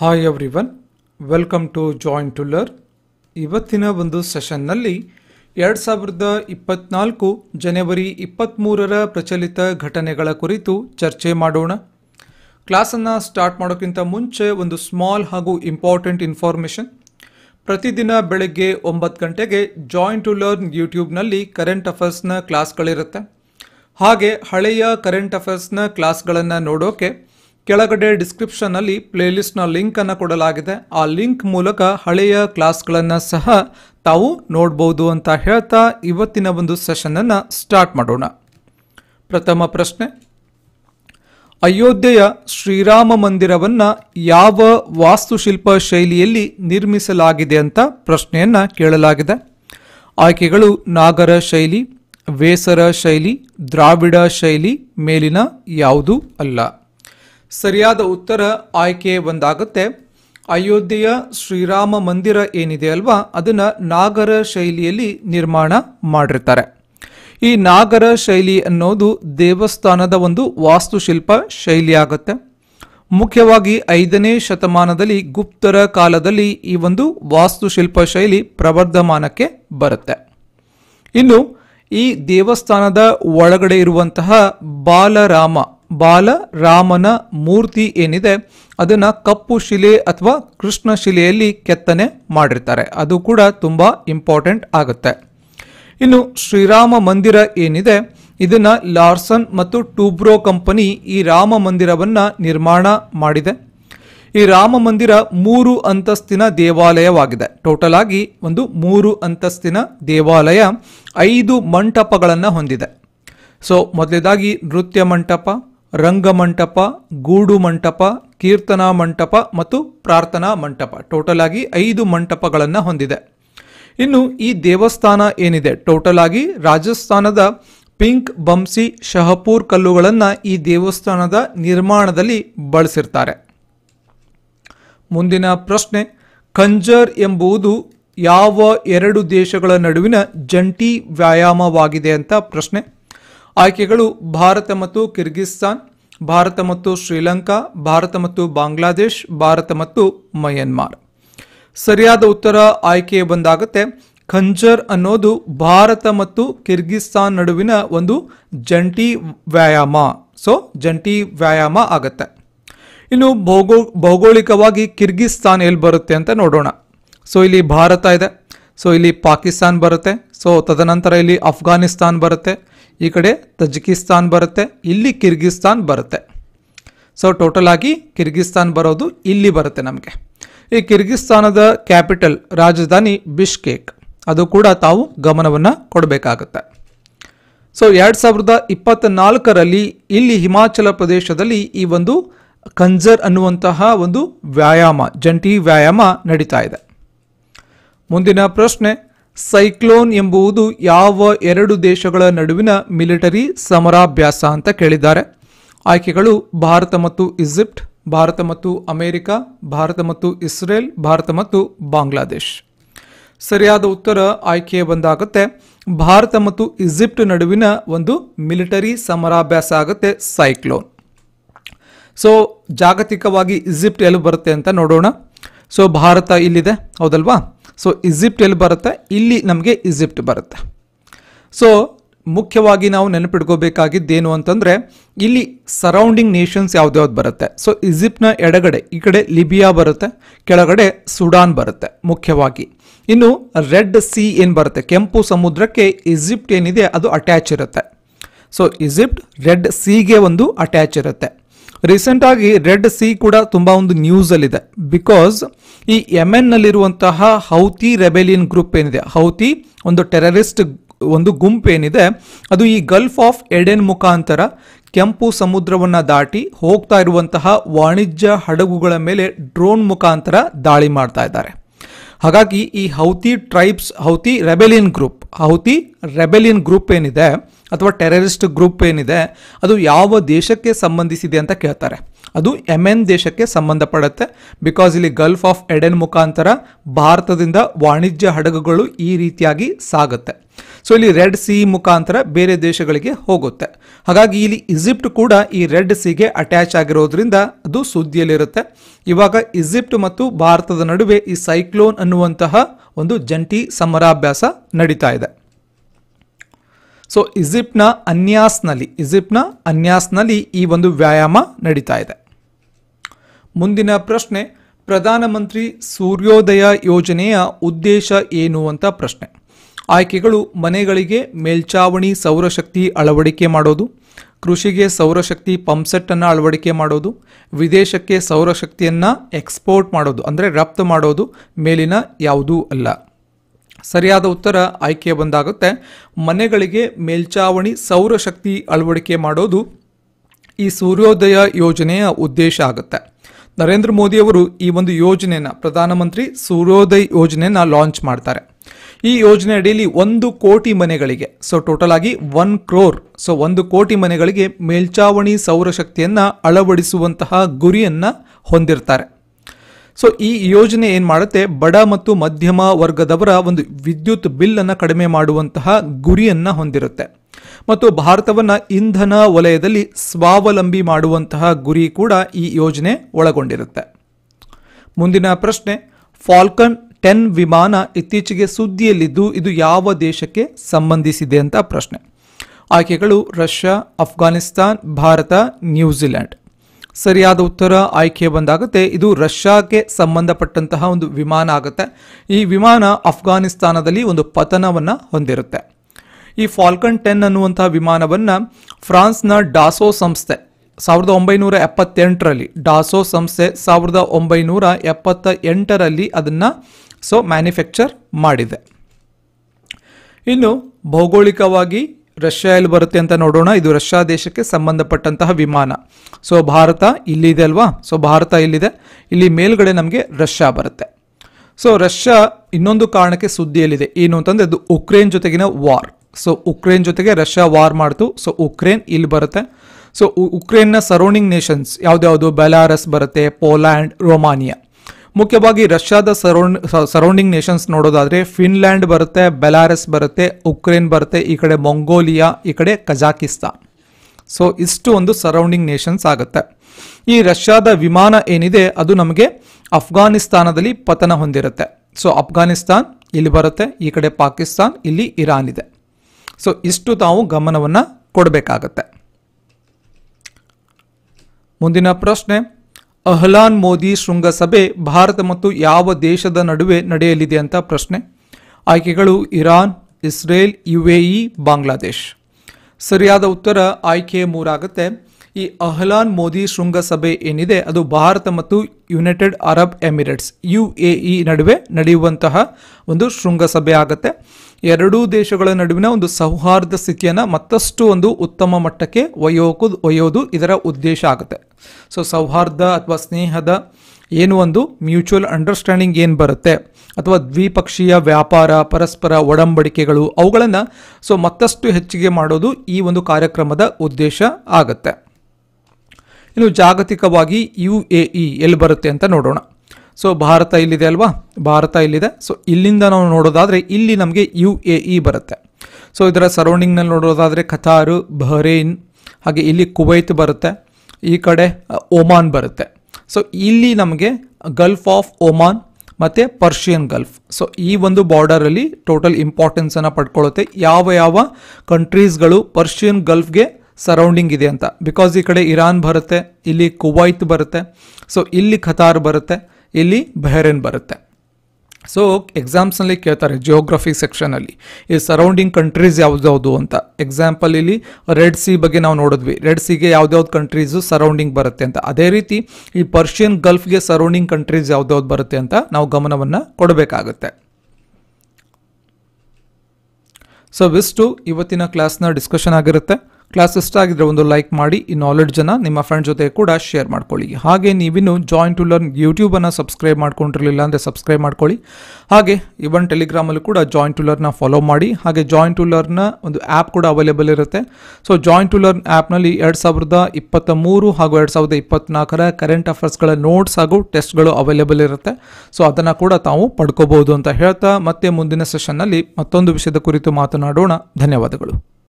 hi every welcome to join to learn ಇವತ್ತಿನ ಒಂದು ಸೆಷನ್ನಲ್ಲಿ ಎರಡು ಸಾವಿರದ ಇಪ್ಪತ್ನಾಲ್ಕು ಜನವರಿ ಇಪ್ಪತ್ತ್ಮೂರರ ಪ್ರಚಲಿತ ಘಟನೆಗಳ ಕುರಿತು ಚರ್ಚೆ ಮಾಡೋಣ ಕ್ಲಾಸನ್ನು ಸ್ಟಾರ್ಟ್ ಮಾಡೋಕ್ಕಿಂತ ಮುಂಚೆ ಒಂದು ಸ್ಮಾಲ್ ಹಾಗೂ ಇಂಪಾರ್ಟೆಂಟ್ ಇನ್ಫಾರ್ಮೇಷನ್ ಪ್ರತಿದಿನ ಬೆಳಗ್ಗೆ ಒಂಬತ್ತು ಗಂಟೆಗೆ ಜಾಯಿಂಟ್ ಟು ಲರ್ನ್ ಯೂಟ್ಯೂಬ್ನಲ್ಲಿ ಕರೆಂಟ್ ಅಫೇರ್ಸ್ನ ಕ್ಲಾಸ್ಗಳಿರುತ್ತೆ ಹಾಗೆ ಹಳೆಯ ಕರೆಂಟ್ ಅಫೇರ್ಸ್ನ ಕ್ಲಾಸ್ಗಳನ್ನು ನೋಡೋಕೆ ಕೆಳಗಡೆ ಡಿಸ್ಕ್ರಿಪ್ಷನ್ನಲ್ಲಿ ಪ್ಲೇಲಿಸ್ಟ್ನ ಲಿಂಕನ್ನು ಕೊಡಲಾಗಿದೆ ಆ ಲಿಂಕ್ ಮೂಲಕ ಹಳೆಯ ಕ್ಲಾಸ್ಗಳನ್ನು ಸಹ ತಾವು ನೋಡ್ಬೋದು ಅಂತ ಹೇಳ್ತಾ ಇವತ್ತಿನ ಒಂದು ಸೆಷನನ್ನು ಸ್ಟಾರ್ಟ್ ಮಾಡೋಣ ಪ್ರಥಮ ಪ್ರಶ್ನೆ ಅಯೋಧ್ಯೆಯ ಶ್ರೀರಾಮ ಮಂದಿರವನ್ನು ಯಾವ ವಾಸ್ತುಶಿಲ್ಪ ಶೈಲಿಯಲ್ಲಿ ನಿರ್ಮಿಸಲಾಗಿದೆ ಅಂತ ಪ್ರಶ್ನೆಯನ್ನು ಕೇಳಲಾಗಿದೆ ಆಯ್ಕೆಗಳು ನಾಗರ ಶೈಲಿ ವೇಸರ ಶೈಲಿ ದ್ರಾವಿಡ ಶೈಲಿ ಮೇಲಿನ ಯಾವುದೂ ಅಲ್ಲ ಸರಿಯಾದ ಉತ್ತರ ಆಯ್ಕೆ ಒಂದಾಗುತ್ತೆ ಅಯೋಧ್ಯೆಯ ಶ್ರೀರಾಮ ಮಂದಿರ ಏನಿದೆ ಅಲ್ವಾ ಅದನ್ನು ನಾಗರ ಶೈಲಿಯಲ್ಲಿ ನಿರ್ಮಾಣ ಮಾಡಿರ್ತಾರೆ ಈ ನಾಗರ ಶೈಲಿ ಅನ್ನೋದು ದೇವಸ್ಥಾನದ ಒಂದು ವಾಸ್ತುಶಿಲ್ಪ ಶೈಲಿಯಾಗುತ್ತೆ ಮುಖ್ಯವಾಗಿ ಐದನೇ ಶತಮಾನದಲ್ಲಿ ಗುಪ್ತರ ಕಾಲದಲ್ಲಿ ಈ ಒಂದು ವಾಸ್ತುಶಿಲ್ಪ ಶೈಲಿ ಪ್ರವರ್ಧಮಾನಕ್ಕೆ ಬರುತ್ತೆ ಇನ್ನು ಈ ದೇವಸ್ಥಾನದ ಒಳಗಡೆ ಇರುವಂತಹ ಬಾಲರಾಮ ಬಾಲರಾಮನ ಮೂರ್ತಿ ಏನಿದೆ ಅದನ್ನ ಕಪ್ಪು ಶಿಲೆ ಅಥವಾ ಕೃಷ್ಣ ಶಿಲೆಯಲ್ಲಿ ಕೆತ್ತನೆ ಮಾಡಿರ್ತಾರೆ ಅದು ಕೂಡ ತುಂಬ ಇಂಪಾರ್ಟೆಂಟ್ ಆಗುತ್ತೆ ಇನ್ನು ಶ್ರೀರಾಮ ಮಂದಿರ ಏನಿದೆ ಇದನ್ನ ಲಾರ್ಸನ್ ಮತ್ತು ಟೂಬ್ರೋ ಕಂಪನಿ ಈ ರಾಮ ಮಂದಿರವನ್ನು ನಿರ್ಮಾಣ ಮಾಡಿದೆ ಈ ರಾಮ ಮಂದಿರ ಮೂರು ಅಂತಸ್ತಿನ ದೇವಾಲಯವಾಗಿದೆ ಟೋಟಲ್ ಆಗಿ ಒಂದು ಮೂರು ಅಂತಸ್ತಿನ ದೇವಾಲಯ ಐದು ಮಂಟಪಗಳನ್ನು ಹೊಂದಿದೆ ಸೊ ಮೊದಲೇದಾಗಿ ನೃತ್ಯ ಮಂಟಪ ರಂಗಮಂಟಪ ಗೂಡು ಮಂಟಪ ಕೀರ್ತನಾ ಮಂಟಪ ಮತ್ತು ಪ್ರಾರ್ಥನಾ ಮಂಟಪ ಟೋಟಲ್ ಆಗಿ ಐದು ಮಂಟಪಗಳನ್ನು ಹೊಂದಿದೆ ಇನ್ನು ಈ ದೇವಸ್ಥಾನ ಏನಿದೆ ಟೋಟಲ್ ಆಗಿ ರಾಜಸ್ಥಾನದ ಪಿಂಕ್ ಬಂಸಿ ಶಹಪೂರ್ ಕಲ್ಲುಗಳನ್ನು ಈ ದೇವಸ್ಥಾನದ ನಿರ್ಮಾಣದಲ್ಲಿ ಬಳಸಿರ್ತಾರೆ ಮುಂದಿನ ಪ್ರಶ್ನೆ ಖಂಜರ್ ಎಂಬುದು ಯಾವ ಎರಡು ದೇಶಗಳ ನಡುವಿನ ಜಂಟಿ ವ್ಯಾಯಾಮವಾಗಿದೆ ಅಂತ ಪ್ರಶ್ನೆ ಆಯ್ಕೆಗಳು ಭಾರತ ಮತ್ತು ಕಿರ್ಗಿಸ್ತಾನ್ ಭಾರತ ಮತ್ತು ಶ್ರೀಲಂಕಾ ಭಾರತ ಮತ್ತು ಬಾಂಗ್ಲಾದೇಶ್ ಭಾರತ ಮತ್ತು ಮಯನ್ಮಾರ್ ಸರಿಯಾದ ಉತ್ತರ ಆಯ್ಕೆ ಬಂದಾಗುತ್ತೆ ಖಂಜರ್ ಅನ್ನೋದು ಭಾರತ ಮತ್ತು ಕಿರ್ಗಿಸ್ತಾನ್ ನಡುವಿನ ಒಂದು ಜಂಟಿ ವ್ಯಾಯಾಮ ಸೊ ಜಂಟಿ ವ್ಯಾಯಾಮ ಆಗತ್ತೆ ಇನ್ನು ಭೌಗೋ ಭೌಗೋಳಿಕವಾಗಿ ಕಿರ್ಗಿಸ್ತಾನ್ ಎಲ್ಲಿ ಬರುತ್ತೆ ಅಂತ ನೋಡೋಣ ಸೊ ಇಲ್ಲಿ ಭಾರತ ಇದೆ ಸೊ ಇಲ್ಲಿ ಪಾಕಿಸ್ತಾನ್ ಬರುತ್ತೆ ಸೊ ತದನಂತರ ಇಲ್ಲಿ ಅಫ್ಘಾನಿಸ್ತಾನ್ ಬರುತ್ತೆ ಈ ಕಡೆ ತಜಿಕಿಸ್ತಾನ್ ಬರುತ್ತೆ ಇಲ್ಲಿ ಕಿರ್ಗಿಸ್ತಾನ್ ಬರುತ್ತೆ ಸೊ ಟೋಟಲ್ ಆಗಿ ಕಿರ್ಗಿಸ್ತಾನ್ ಬರೋದು ಇಲ್ಲಿ ಬರುತ್ತೆ ನಮಗೆ ಈ ಕಿರ್ಗಿಸ್ತಾನದ ಕ್ಯಾಪಿಟಲ್ ರಾಜಧಾನಿ ಬಿಷ್ಕೇಕ್ ಅದು ಕೂಡ ತಾವು ಗಮನವನ್ನು ಕೊಡಬೇಕಾಗುತ್ತೆ ಸೊ ಎರಡು ಸಾವಿರದ ಇಪ್ಪತ್ತ ನಾಲ್ಕರಲ್ಲಿ ಇಲ್ಲಿ ಹಿಮಾಚಲ ಪ್ರದೇಶದಲ್ಲಿ ಈ ಒಂದು ಕಂಜರ್ ಅನ್ನುವಂತಹ ಒಂದು ವ್ಯಾಯಾಮ ಜಂಟಿ ವ್ಯಾಯಾಮ ನಡೀತಾ ಇದೆ ಮುಂದಿನ ಪ್ರಶ್ನೆ ಸೈಕ್ಲೋನ್ ಎಂಬುವುದು ಯಾವ ಎರಡು ದೇಶಗಳ ನಡುವಿನ ಮಿಲಿಟರಿ ಸಮರಾಭ್ಯಾಸ ಅಂತ ಕೇಳಿದ್ದಾರೆ ಆಯ್ಕೆಗಳು ಭಾರತ ಮತ್ತು ಈಜಿಪ್ಟ್ ಭಾರತ ಮತ್ತು ಅಮೆರಿಕ ಭಾರತ ಮತ್ತು ಇಸ್ರೇಲ್ ಭಾರತ ಮತ್ತು ಬಾಂಗ್ಲಾದೇಶ್ ಸರಿಯಾದ ಉತ್ತರ ಆಯ್ಕೆ ಬಂದಾಗುತ್ತೆ ಭಾರತ ಮತ್ತು ಈಜಿಪ್ಟ್ ನಡುವಿನ ಒಂದು ಮಿಲಿಟರಿ ಸಮರಾಭ್ಯಾಸ ಆಗುತ್ತೆ ಸೈಕ್ಲೋನ್ ಸೊ ಜಾಗತಿಕವಾಗಿ ಈಜಿಪ್ಟ್ ಎಲ್ಲಿ ಬರುತ್ತೆ ಅಂತ ನೋಡೋಣ ಸೊ ಭಾರತ ಇಲ್ಲಿದೆ ಹೌದಲ್ವಾ ಸೊ ಈಜಿಪ್ಟ್ ಎಲ್ಲಿ ಬರುತ್ತೆ ಇಲ್ಲಿ ನಮಗೆ ಈಜಿಪ್ಟ್ ಬರುತ್ತೆ ಸೊ ಮುಖ್ಯವಾಗಿ ನಾವು ನೆನಪಿಟ್ಕೋಬೇಕಾಗಿದ್ದೇನು ಅಂತಂದರೆ ಇಲ್ಲಿ ಸರೌಂಡಿಂಗ್ ನೇಷನ್ಸ್ ಯಾವ್ದ್ಯಾವ್ದು ಬರುತ್ತೆ ಸೊ ಈಜಿಪ್ಟ್ನ ಎಡಗಡೆ ಈ ಕಡೆ ಲಿಬಿಯಾ ಬರುತ್ತೆ ಕೆಳಗಡೆ ಸುಡಾನ್ ಬರುತ್ತೆ ಮುಖ್ಯವಾಗಿ ಇನ್ನು ರೆಡ್ ಸಿ ಏನು ಬರುತ್ತೆ ಕೆಂಪು ಸಮುದ್ರಕ್ಕೆ ಈಜಿಪ್ಟ್ ಏನಿದೆ ಅದು ಅಟ್ಯಾಚ್ ಇರುತ್ತೆ ಸೊ ಈಜಿಪ್ಟ್ ರೆಡ್ ಸಿಗೆ ಒಂದು ಅಟ್ಯಾಚ್ ಇರುತ್ತೆ ರೀಸೆಂಟ್ ಆಗಿ ರೆಡ್ ಸಿ ಕೂಡ ತುಂಬಾ ಒಂದು ನ್ಯೂಸ್ ಅಲ್ಲಿದೆ ಬಿಕಾಸ್ ಈ ಎನ್ ನಲ್ಲಿರುವಂತಹ ಹೌತಿ ರೆಬೆಲಿಯನ್ ಗ್ರೂಪ್ ಏನಿದೆ ಹೌತಿ ಒಂದು ಟೆರರಿಸ್ಟ್ ಒಂದು ಗುಂಪು ಏನಿದೆ ಅದು ಈ ಗಲ್ಫ್ ಆಫ್ ಎಡೆನ್ ಮುಖಾಂತರ ಕೆಂಪು ಸಮುದ್ರವನ್ನು ದಾಟಿ ಹೋಗ್ತಾ ಇರುವಂತಹ ವಾಣಿಜ್ಯ ಹಡಗುಗಳ ಮೇಲೆ ಡ್ರೋನ್ ಮುಖಾಂತರ ದಾಳಿ ಮಾಡ್ತಾ ಇದ್ದಾರೆ ಹಾಗಾಗಿ ಈ Houthi tribes Houthi rebellion group Houthi rebellion group ಏನಿದೆ ಅಥವಾ ಟೆರರಿಸ್ಟ್ ಗ್ರೂಪ್ ಏನಿದೆ ಅದು ಯಾವ ದೇಶಕ್ಕೆ ಸಂಬಂಧಿಸಿದೆ ಅಂತ ಕೇಳ್ತಾರೆ ಅದು ಎಮ್ ಎನ್ ದೇಶಕ್ಕೆ ಸಂಬಂಧಪಡುತ್ತೆ ಬಿಕಾಸ್ ಇಲ್ಲಿ ಗಲ್ಫ್ ಆಫ್ ಎಡೆನ್ ಮುಖಾಂತರ ಭಾರತದಿಂದ ವಾಣಿಜ್ಯ ಹಡಗುಗಳು ಈ ರೀತಿಯಾಗಿ ಸಾಗುತ್ತೆ ಸೊ ಇಲ್ಲಿ ರೆಡ್ ಸಿ ಮುಖಾಂತರ ಬೇರೆ ದೇಶಗಳಿಗೆ ಹೋಗುತ್ತೆ ಹಾಗಾಗಿ ಇಲ್ಲಿ ಈಜಿಪ್ಟ್ ಕೂಡ ಈ ರೆಡ್ ಸಿಗೆ ಅಟ್ಯಾಚ್ ಆಗಿರೋದ್ರಿಂದ ಅದು ಸುದ್ದಿಯಲ್ಲಿರುತ್ತೆ ಇವಾಗ ಈಜಿಪ್ಟ್ ಮತ್ತು ಭಾರತದ ನಡುವೆ ಈ ಸೈಕ್ಲೋನ್ ಅನ್ನುವಂತಹ ಒಂದು ಜಂಟಿ ಸಮರಾಭ್ಯಾಸ ನಡೀತಾ ಇದೆ ಸೊ ಈಜಿಪ್ಟ್ನ ಅನ್ಯಾಸ್ನಲ್ಲಿ ಈಜಿಪ್ಟ್ನ ಅನ್ಯಾಸ್ನಲ್ಲಿ ಈ ಒಂದು ವ್ಯಾಯಾಮ ನಡೀತಾ ಇದೆ ಮುಂದಿನ ಪ್ರಶ್ನೆ ಪ್ರಧಾನಮಂತ್ರಿ ಸೂರ್ಯೋದಯ ಯೋಜನೆಯ ಉದ್ದೇಶ ಏನು ಅಂತ ಪ್ರಶ್ನೆ ಆಯ್ಕೆಗಳು ಮನೆಗಳಿಗೆ ಮೇಲ್ಚಾವಣಿ ಸೌರಶಕ್ತಿ ಅಳವಡಿಕೆ ಮಾಡೋದು ಕೃಷಿಗೆ ಸೌರಶಕ್ತಿ ಪಂಪ್ಸೆಟ್ಟನ್ನು ಅಳವಡಿಕೆ ಮಾಡೋದು ವಿದೇಶಕ್ಕೆ ಸೌರಶಕ್ತಿಯನ್ನು ಎಕ್ಸ್ಪೋರ್ಟ್ ಮಾಡೋದು ಅಂದರೆ ರಫ್ತು ಮಾಡೋದು ಮೇಲಿನ ಯಾವುದೂ ಅಲ್ಲ ಸರಿಯಾದ ಉತ್ತರ ಆಯ್ಕೆ ಬಂದಾಗುತ್ತೆ ಮನೆಗಳಿಗೆ ಮೇಲ್ಚಾವಣಿ ಸೌರಶಕ್ತಿ ಅಳವಡಿಕೆ ಮಾಡೋದು ಈ ಸೂರ್ಯೋದಯ ಯೋಜನೆಯ ಉದ್ದೇಶ ಆಗುತ್ತೆ ನರೇಂದ್ರ ಮೋದಿಯವರು ಈ ಒಂದು ಯೋಜನೆಯನ್ನು ಪ್ರಧಾನಮಂತ್ರಿ ಸೂರ್ಯೋದಯ ಯೋಜನೆಯನ್ನು ಲಾಂಚ್ ಮಾಡ್ತಾರೆ ಈ ಯೋಜನೆ ಅಡಿಯಲ್ಲಿ ಒಂದು ಕೋಟಿ ಮನೆಗಳಿಗೆ ಸೊ ಟೋಟಲ್ ಆಗಿ ಒನ್ ಕ್ರೋರ್ ಸೊ ಒಂದು ಕೋಟಿ ಮನೆಗಳಿಗೆ ಮೇಲ್ಚಾವಣಿ ಸೌರಶಕ್ತಿಯನ್ನು ಅಳವಡಿಸುವಂತಹ ಗುರಿಯನ್ನು ಹೊಂದಿರ್ತಾರೆ ಸೊ ಈ ಯೋಜನೆ ಏನು ಮಾಡುತ್ತೆ ಬಡ ಮತ್ತು ಮಧ್ಯಮ ವರ್ಗದವರ ಒಂದು ವಿದ್ಯುತ್ ಬಿಲ್ ಅನ್ನು ಕಡಿಮೆ ಮಾಡುವಂತಹ ಗುರಿಯನ್ನು ಹೊಂದಿರುತ್ತೆ ಮತ್ತು ಭಾರತವನ್ನು ಇಂಧನ ವಲಯದಲ್ಲಿ ಸ್ವಾವಲಂಬಿ ಮಾಡುವಂತಹ ಗುರಿ ಕೂಡ ಈ ಯೋಜನೆ ಒಳಗೊಂಡಿರುತ್ತೆ ಮುಂದಿನ ಪ್ರಶ್ನೆ ಫಾಲ್ಕನ್ ಟೆನ್ ವಿಮಾನ ಇತ್ತೀಚೆಗೆ ಸುದ್ದಿಯಲ್ಲಿದ್ದು ಇದು ಯಾವ ದೇಶಕ್ಕೆ ಸಂಬಂಧಿಸಿದೆ ಅಂತ ಪ್ರಶ್ನೆ ಆಯ್ಕೆಗಳು ರಷ್ಯಾ ಅಫ್ಘಾನಿಸ್ತಾನ್ ಭಾರತ ನ್ಯೂಜಿಲೆಂಡ್ ಸರಿಯಾದ ಉತ್ತರ ಆಯ್ಕೆ ಬಂದಾಗುತ್ತೆ ಇದು ರಷ್ಯಾಗೆ ಸಂಬಂಧಪಟ್ಟಂತಹ ಒಂದು ವಿಮಾನ ಆಗುತ್ತೆ ಈ ವಿಮಾನ ಅಫ್ಘಾನಿಸ್ತಾನದಲ್ಲಿ ಒಂದು ಪತನವನ್ನು ಹೊಂದಿರುತ್ತೆ ಈ ಫಾಲ್ಕನ್ ಟೆನ್ ಅನ್ನುವಂತಹ ವಿಮಾನವನ್ನು ಫ್ರಾನ್ಸ್ನ ಡಾಸೋ ಸಂಸ್ಥೆ ಸಾವಿರದ ಒಂಬೈನೂರ ಎಪ್ಪತ್ತೆಂಟರಲ್ಲಿ ಡಾಸೋ ಸಂಸ್ಥೆ ಸಾವಿರದ ಒಂಬೈನೂರ ಎಪ್ಪತ್ತ ಎಂಟರಲ್ಲಿ ಅದನ್ನು ಸೊ ಮ್ಯಾನುಫ್ಯಾಕ್ಚರ್ ಮಾಡಿದೆ ಇನ್ನು ಭೌಗೋಳಿಕವಾಗಿ ರಷ್ಯಾಯಲ್ಲಿ ಬರುತ್ತೆ ಅಂತ ನೋಡೋಣ ಇದು ರಷ್ಯಾ ದೇಶಕ್ಕೆ ಸಂಬಂಧಪಟ್ಟಂತಹ ವಿಮಾನ ಸೊ ಭಾರತ ಇಲ್ಲಿದೆ ಅಲ್ವಾ ಸೊ ಭಾರತ ಇಲ್ಲಿದೆ ಇಲ್ಲಿ ಮೇಲ್ಗಡೆ ನಮಗೆ ರಷ್ಯಾ ಬರುತ್ತೆ ಸೊ ರಷ್ಯಾ ಇನ್ನೊಂದು ಕಾರಣಕ್ಕೆ ಸುದ್ದಿಯಲ್ಲಿದೆ ಏನು ಅಂತಂದರೆ ಅದು ಉಕ್ರೇನ್ ಜೊತೆಗಿನ ವಾರ್ ಸೊ ಉಕ್ರೇನ್ ಜೊತೆಗೆ ರಷ್ಯಾ ವಾರ್ ಮಾಡ್ತು ಸೊ ಉಕ್ರೇನ್ ಇಲ್ಲಿ ಬರುತ್ತೆ ಸೊ ಉಕ್ರೇನ್ನ ಸರೌಂಡಿಂಗ್ ನೇಷನ್ಸ್ ಯಾವುದು ಬೆಲಾರಸ್ ಬರುತ್ತೆ ಪೋಲ್ಯಾಂಡ್ ರೊಮಾನಿಯಾ ಮುಖ್ಯವಾಗಿ ರಷ್ಯಾದ ಸರೌಂಡ್ ಸರೌಂಡಿಂಗ್ ನೇಷನ್ಸ್ ನೋಡೋದಾದ್ರೆ ಫಿನ್ಲ್ಯಾಂಡ್ ಬರುತ್ತೆ ಬೆಲಾರಸ್ ಬರುತ್ತೆ ಉಕ್ರೇನ್ ಬರುತ್ತೆ ಈ ಕಡೆ ಮಂಗೋಲಿಯಾ ಈ ಕಡೆ ಕಜಾಕಿಸ್ತಾನ್ ಸೊ ಇಷ್ಟು ಒಂದು ಸರೌಂಡಿಂಗ್ ನೇಷನ್ಸ್ ಆಗುತ್ತೆ ಈ ರಷ್ಯಾದ ವಿಮಾನ ಏನಿದೆ ಅದು ನಮಗೆ ಅಫ್ಘಾನಿಸ್ತಾನದಲ್ಲಿ ಪತನ ಹೊಂದಿರುತ್ತೆ ಸೊ ಅಫ್ಘಾನಿಸ್ತಾನ್ ಇಲ್ಲಿ ಬರುತ್ತೆ ಈ ಕಡೆ ಪಾಕಿಸ್ತಾನ್ ಇಲ್ಲಿ ಇರಾನ್ ಇದೆ ಸೊ ಇಷ್ಟು ತಾವು ಗಮನವನ್ನು ಕೊಡಬೇಕಾಗತ್ತೆ ಮುಂದಿನ ಪ್ರಶ್ನೆ ಅಹ್ಲಾನ್ ಮೋದಿ ಶೃಂಗಸಭೆ ಭಾರತ ಮತ್ತು ಯಾವ ದೇಶದ ನಡುವೆ ನಡೆಯಲಿದೆ ಅಂತ ಪ್ರಶ್ನೆ ಆಯ್ಕೆಗಳು ಇರಾನ್ ಇಸ್ರೇಲ್ ಯು ಬಾಂಗ್ಲಾದೇಶ್ ಸರಿಯಾದ ಉತ್ತರ ಆಯ್ಕೆ ಮೂರಾಗುತ್ತೆ ಈ ಅಹ್ಲಾನ್ ಮೋದಿ ಶೃಂಗಸಭೆ ಏನಿದೆ ಅದು ಭಾರತ ಮತ್ತು United Arab Emirates U A E ನಡುವೆ ನಡೆಯುವಂತಹ ಒಂದು ಶೃಂಗಸಭೆ ಆಗುತ್ತೆ ಎರಡೂ ದೇಶಗಳ ನಡುವಿನ ಒಂದು ಸೌಹಾರ್ದ ಸ್ಥಿತಿಯನ್ನು ಮತ್ತಷ್ಟು ಒಂದು ಉತ್ತಮ ಮಟ್ಟಕ್ಕೆ ಒಯ್ಯೋಕು ಒಯ್ಯೋದು ಇದರ ಉದ್ದೇಶ ಆಗುತ್ತೆ ಸೊ ಸೌಹಾರ್ದ ಅಥವಾ ಸ್ನೇಹದ ಏನು ಒಂದು ಮ್ಯೂಚುವಲ್ ಅಂಡರ್ಸ್ಟ್ಯಾಂಡಿಂಗ್ ಏನು ಬರುತ್ತೆ ಅಥವಾ ದ್ವಿಪಕ್ಷೀಯ ವ್ಯಾಪಾರ ಪರಸ್ಪರ ಒಡಂಬಡಿಕೆಗಳು ಅವುಗಳನ್ನು ಸೊ ಮತ್ತಷ್ಟು ಹೆಚ್ಚಿಗೆ ಮಾಡೋದು ಈ ಒಂದು ಕಾರ್ಯಕ್ರಮದ ಉದ್ದೇಶ ಆಗುತ್ತೆ ಇನ್ನು ಜಾಗತಿಕವಾಗಿ ಯು ಎ ಇ ಎಲ್ಲಿ ಬರುತ್ತೆ ಅಂತ ನೋಡೋಣ ಸೊ ಭಾರತ ಇಲ್ಲಿದೆ ಅಲ್ವಾ ಭಾರತ ಇಲ್ಲಿದೆ ಸೊ ಇಲ್ಲಿಂದ ನಾವು ನೋಡೋದಾದರೆ ಇಲ್ಲಿ ನಮಗೆ ಯು ಎ ಇ ಬರುತ್ತೆ ಸೊ ಇದರ ಸರೌಂಡಿಂಗ್ನಲ್ಲಿ ನೋಡೋದಾದರೆ ಖತಾರು ಬಹರೇನ್ ಹಾಗೆ ಇಲ್ಲಿ ಕುವೈತ್ ಬರುತ್ತೆ ಈ ಕಡೆ ಒಮಾನ್ ಬರುತ್ತೆ ಸೊ ಇಲ್ಲಿ ನಮಗೆ ಗಲ್ಫ್ ಆಫ್ ಒಮಾನ್ ಮತ್ತು ಪರ್ಷಿಯನ್ ಗಲ್ಫ್ ಸೊ ಈ ಒಂದು ಬಾರ್ಡರಲ್ಲಿ ಟೋಟಲ್ ಇಂಪಾರ್ಟೆನ್ಸನ್ನು ಪಡ್ಕೊಳ್ಳುತ್ತೆ ಯಾವ ಯಾವ ಕಂಟ್ರೀಸ್ಗಳು ಪರ್ಷಿಯನ್ ಗಲ್ಫ್ಗೆ ಸರೌಂಡಿಂಗ್ ಇದೆ ಅಂತ ಬಿಕಾಸ್ ಈ ಕಡೆ ಇರಾನ್ ಬರುತ್ತೆ ಇಲ್ಲಿ ಕುವೈತ್ ಬರುತ್ತೆ ಸೊ ಇಲ್ಲಿ ಖತಾರ್ ಬರುತ್ತೆ ಇಲ್ಲಿ ಬಹರೇನ್ ಬರುತ್ತೆ ಸೊ ಎಕ್ಸಾಮ್ಸ್ನಲ್ಲಿ ಕೇಳ್ತಾರೆ ಜಿಯೋಗ್ರಫಿ ಸೆಕ್ಷನಲ್ಲಿ ಈ ಸರೌಂಡಿಂಗ್ ಕಂಟ್ರೀಸ್ ಯಾವ್ದು ಅಂತ ಎಕ್ಸಾಂಪಲ್ ಇಲ್ಲಿ ರೆಡ್ ಸಿ ಬಗ್ಗೆ ನಾವು ನೋಡಿದ್ವಿ ರೆಡ್ ಸಿಗೆ ಯಾವ್ದಾವ್ದು ಕಂಟ್ರೀಸು ಸರೌಂಡಿಂಗ್ ಬರುತ್ತೆ ಅಂತ ಅದೇ ರೀತಿ ಈ ಪರ್ಷಿಯನ್ ಗಲ್ಫ್ಗೆ ಸರೌಂಡಿಂಗ್ ಕಂಟ್ರೀಸ್ ಯಾವ್ದಾವ್ದು ಬರುತ್ತೆ ಅಂತ ನಾವು ಗಮನವನ್ನು ಕೊಡಬೇಕಾಗುತ್ತೆ ಸೊ ವಿಸ್ಟು ಇವತ್ತಿನ ಕ್ಲಾಸ್ನ ಡಿಸ್ಕಷನ್ ಆಗಿರುತ್ತೆ ಕ್ಲಾಸ್ ಇಷ್ಟ ಆಗಿದ್ರೆ ಒಂದು ಲೈಕ್ ಮಾಡಿ ಈ ನಾಲೆಡ್ಜನ್ನು ನಿಮ್ಮ ಫ್ರೆಂಡ್ ಜೊತೆ ಕೂಡ ಶೇರ್ ಮಾಡ್ಕೊಳ್ಳಿ ಹಾಗೆ ನೀವಿನ್ನು ಜಾಯಿನ್ ಟು ಲರ್ನ್ ಯೂಟ್ಯೂಬನ್ನು ಸಬ್ಸ್ಕ್ರೈಬ್ ಮಾಡ್ಕೊಂಡಿರಲಿಲ್ಲ ಅಂದರೆ ಸಬ್ಸ್ಕ್ರೈಬ್ ಮಾಡ್ಕೊಳ್ಳಿ ಹಾಗೆ ಇವನ್ ಟೆಲಿಗ್ರಾಮಲ್ಲೂ ಕೂಡ ಜಾಯಿನ್ ಟು ಲರ್ನ ಫಾಲೋ ಮಾಡಿ ಹಾಗೆ ಜಾಯಿನ್ ಟು ಲರ್ನ ಒಂದು ಆ್ಯಪ್ ಕೂಡ ಅವೈಲೇಬಲ್ ಇರುತ್ತೆ ಸೊ ಜಾಯಿನ್ ಟು ಲರ್ನ್ ಆ್ಯಪ್ನಲ್ಲಿ ಎರಡು ಸಾವಿರದ ಇಪ್ಪತ್ತ ಮೂರು ಹಾಗೂ ಎರಡು ಸಾವಿರದ ಇಪ್ಪತ್ನಾಲ್ಕರ ಕರೆಂಟ್ ಅಫೇರ್ಸ್ಗಳ ನೋಟ್ಸ್ ಹಾಗೂ ಟೆಸ್ಟ್ಗಳು ಅವೈಲೇಬಲ್ ಇರುತ್ತೆ ಸೊ ಅದನ್ನು ಕೂಡ ತಾವು ಪಡ್ಕೋಬಹುದು ಅಂತ ಹೇಳ್ತಾ ಮತ್ತೆ ಮುಂದಿನ ಸೆಷನ್ನಲ್ಲಿ ಮತ್ತೊಂದು ವಿಷಯದ ಕುರಿತು ಮಾತನಾಡೋಣ ಧನ್ಯವಾದಗಳು